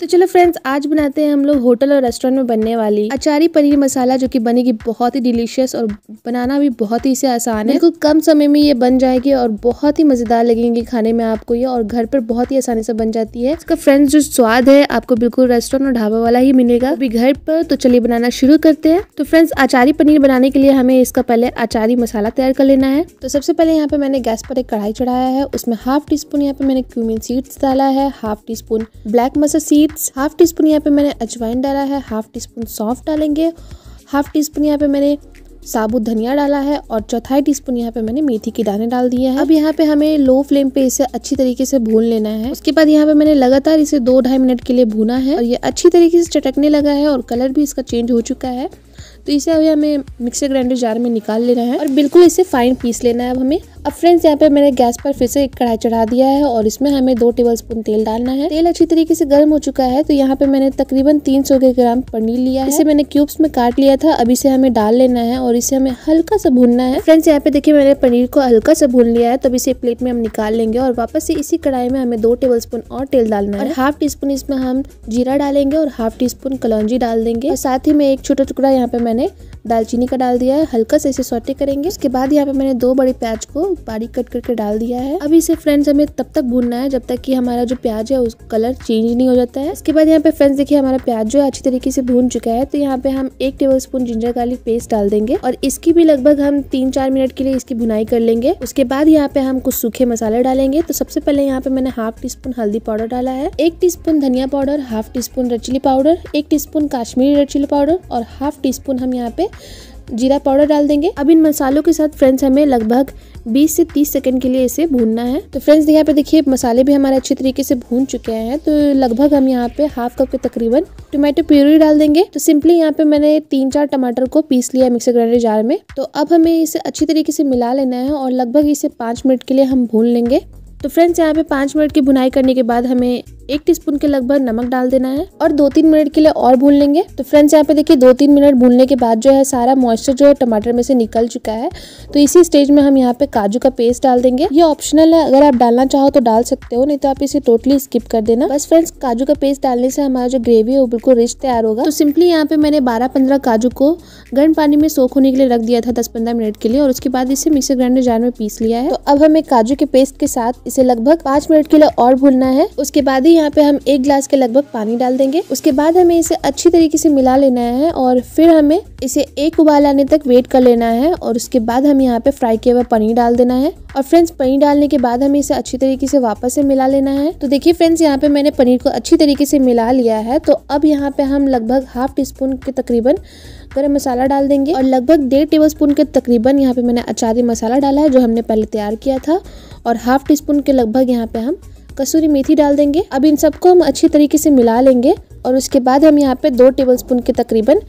तो चलो फ्रेंड्स आज बनाते हैं हम लोग होटल और रेस्टोरेंट में बनने वाली अचारी पनीर मसाला जो कि बनेगी बहुत ही डिलीशियस और बनाना भी बहुत ही इसे आसान है बिल्कुल कम समय में ये बन जाएगी और बहुत ही मज़ेदार लगेंगे खाने में आपको ये और घर पर बहुत ही आसानी से बन जाती है इसका फ्रेंड्स जो स्वाद है आपको बिल्कुल रेस्टोरेंट और ढाबा वाला ही मिलेगा अभी घर पर तो चलिए बनाना शुरू करते हैं तो फ्रेंड्स अचारी पनीर बनाने के लिए हमें इसका पहले अचारी मसाला तैयार कर लेना है तो सबसे पहले यहाँ पे मैंने गैस पर एक कढ़ाई चढ़ाया है उसमें हाफ टी स्पून यहाँ पे मैंने क्यूमिन सीड्स डाला है हाफ टी स्पून ब्लैक मसा seed tips half teaspoon यहाँ पे मैंने अजवाइन डाला है हाफ़ टी स्पून सौंफ डालेंगे हाफ़ टी स्पून यहाँ पे मैंने साबुत धनिया डाला है और चौथाई टीस्पून यहाँ पे मैंने मेथी के दाने डाल दिए हैं अब यहाँ पे हमें लो फ्लेम पे इसे अच्छी तरीके से भून लेना है उसके बाद यहाँ पे मैंने लगातार इसे दो ढाई मिनट के लिए भूना है और ये अच्छी तरीके से चटकने लगा है और कलर भी इसका चेंज हो चुका है तो इसे अभी हमें मिक्सर ग्राइंडर जार में निकाल लेना है और बिल्कुल इसे फाइन पीस लेना है अब हमें अब फ्रेंड्स यहाँ पे मैंने गैस पर फिर से एक कढ़ाई चढ़ा दिया है और इसमें हमें दो टेबल स्पून तेल डालना है तेल अच्छी तरीके से गर्म हो चुका है तो यहाँ पे मैंने तकरीबन 300 के ग्राम पनीर लिया है इसे मैंने क्यूब्स में काट लिया था अब इसे हमें डाल लेना है और इसे हमें हल्का सा भूनना है फ्रेंड्स यहाँ पे देखिए मैंने पनीर को हल्का सा भून लिया है तब इसे प्लेट में हम निकाल लेंगे और वापस से इसी कढ़ाई में हमें दो टेबल स्पून और तेल डालना है हाफ टी स्पून इसमें हम जीरा डालेंगे और हाफ टी स्पून कलौजी डाल देंगे साथ ही में एक छोटा टुकड़ा यहाँ पे मैंने এখানে दालचीनी का डाल दिया है हल्का से इसे सौटे करेंगे उसके बाद यहाँ पे मैंने दो बड़े प्याज को बारीक कट करके डाल दिया है अब इसे फ्रेंड्स हमें तब तक भूनना है जब तक कि हमारा जो प्याज है उसका कलर चेंज नहीं हो जाता है इसके बाद यहाँ पे फ्रेंड्स देखिए हमारा प्याज जो है अच्छी तरीके से भून चुका है तो यहाँ पे हम एक tablespoon ginger garlic paste डाल देंगे और इसकी भी लगभग हम तीन चार मिनट के लिए इसकी भुनाई कर लेंगे उसके बाद यहाँ पे हम कुछ सूखे मसाले डालेंगे तो सबसे पहले यहाँ पे मैंने हाफ टी स्पून हल्दी पाउडर डाला है एक टी स्पून धनिया powder half teaspoon red chilli powder एक टी स्पून काश्मीरी रेड चिली पाउडर और हाफ टी स्पून हम यहाँ पे जीरा पाउडर डाल देंगे अब इन मसालों के साथ फ्रेंड्स हमें लगभग 20 से 30 सेकंड के लिए इसे भूनना है तो फ्रेंड्स यहाँ पे देखिए मसाले भी हमारे अच्छे तरीके से भून चुके हैं तो लगभग हम यहाँ पे हाफ कप के तकरीबन टोमेटो प्यूरी डाल देंगे तो सिंपली यहाँ पे मैंने तीन चार टमाटर को पीस लिया मिक्सर ग्राइंडर जार में तो अब हमें इसे अच्छी तरीके से मिला लेना है और लगभग इसे पाँच मिनट के लिए हम भून लेंगे तो फ्रेंड्स यहाँ पे पाँच मिनट की बुनाई करने के बाद हमें एक टीस्पून के लगभग नमक डाल देना है और दो तीन मिनट के लिए और भून लेंगे तो फ्रेंड्स यहाँ पे देखिए दो तीन मिनट भूनने के बाद जो है सारा मॉइस्चर जो है टमाटर में से निकल चुका है तो इसी स्टेज में हम यहाँ पे काजू का पेस्ट डाल देंगे ये ऑप्शनल है अगर आप डालना चाहो तो डाल सकते हो नहीं तो आप इसे टोटली स्किप कर देना बस फ्रेंड्स काजू का पेस्ट डालने से हमारा जो ग्रेवी है वो बिल्कुल रिच तैयार होगा तो सिंपली यहाँ पे मैंने बारह पंद्रह काजू को गर्म पानी में सोख होने के लिए रख दिया था दस पंद्रह मिनट के लिए और उसके बाद इसे मिक्सर ग्राइंडर जार में पीस लिया है तो अब हमें काजू के पेस्ट के साथ इसे लगभग पांच मिनट के लिए और भूलना है उसके बाद ही यहाँ पे हम एक ग्लास के लगभग पानी डाल देंगे उसके बाद हमें इसे अच्छी तरीके से मिला लेना है और फिर हमें इसे एक उबाल आने तक वेट कर लेना है और उसके बाद हम यहाँ पे फ्राई किया हुआ पनीर डाल देना है और फ्रेंड्स पनीर डालने के बाद हमें इसे अच्छी तरीके से वापस से मिला लेना है तो देखिए फ्रेंड्स यहाँ पे मैंने पनीर को अच्छी तरीके से मिला लिया है तो अब यहाँ पे हम लगभग हाफ टी स्पून के तकरीबन गरम मसाला डाल देंगे और लगभग डेढ़ टेबल स्पून के तकरीबन यहाँ पे मैंने अचारी मसाला डाला है जो हमने पहले तैयार किया था और हाफ टी स्पून के लगभग यहाँ पे हम कसूरी मेथी डाल देंगे अब इन सबको हम अच्छी तरीके से मिला लेंगे और उसके बाद हम यहाँ पे दो टेबलस्पून के तकरीबन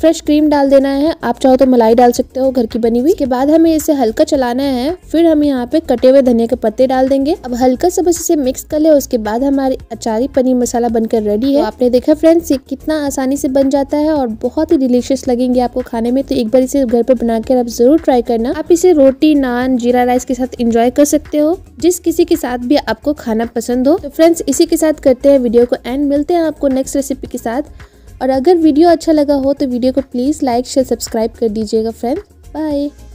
फ्रेश क्रीम डाल देना है आप चाहो तो मलाई डाल सकते हो घर की बनी हुई के बाद हमें इसे हल्का चलाना है फिर हम यहाँ पे कटे हुए धनिया के पत्ते डाल देंगे अब हल्का सा बस इसे मिक्स कर ले उसके बाद हमारी अचारी पनीर मसाला बनकर रेडी है तो आपने देखा फ्रेंड्स ये कितना आसानी से बन जाता है और बहुत ही डिलीशियस लगेंगे आपको खाने में तो एक बार इसे घर पर बनाकर आप जरूर ट्राई करना आप इसे रोटी नान जीरा राइस के साथ इंजॉय कर सकते हो जिस किसी के साथ भी आपको खाना पसंद हो तो फ्रेंड्स इसी के साथ करते हैं वीडियो को एंड मिलते हैं आपको नेक्स्ट रेसिपी के साथ और अगर वीडियो अच्छा लगा हो तो वीडियो को प्लीज़ लाइक शेयर सब्सक्राइब कर दीजिएगा फ्रेंड बाय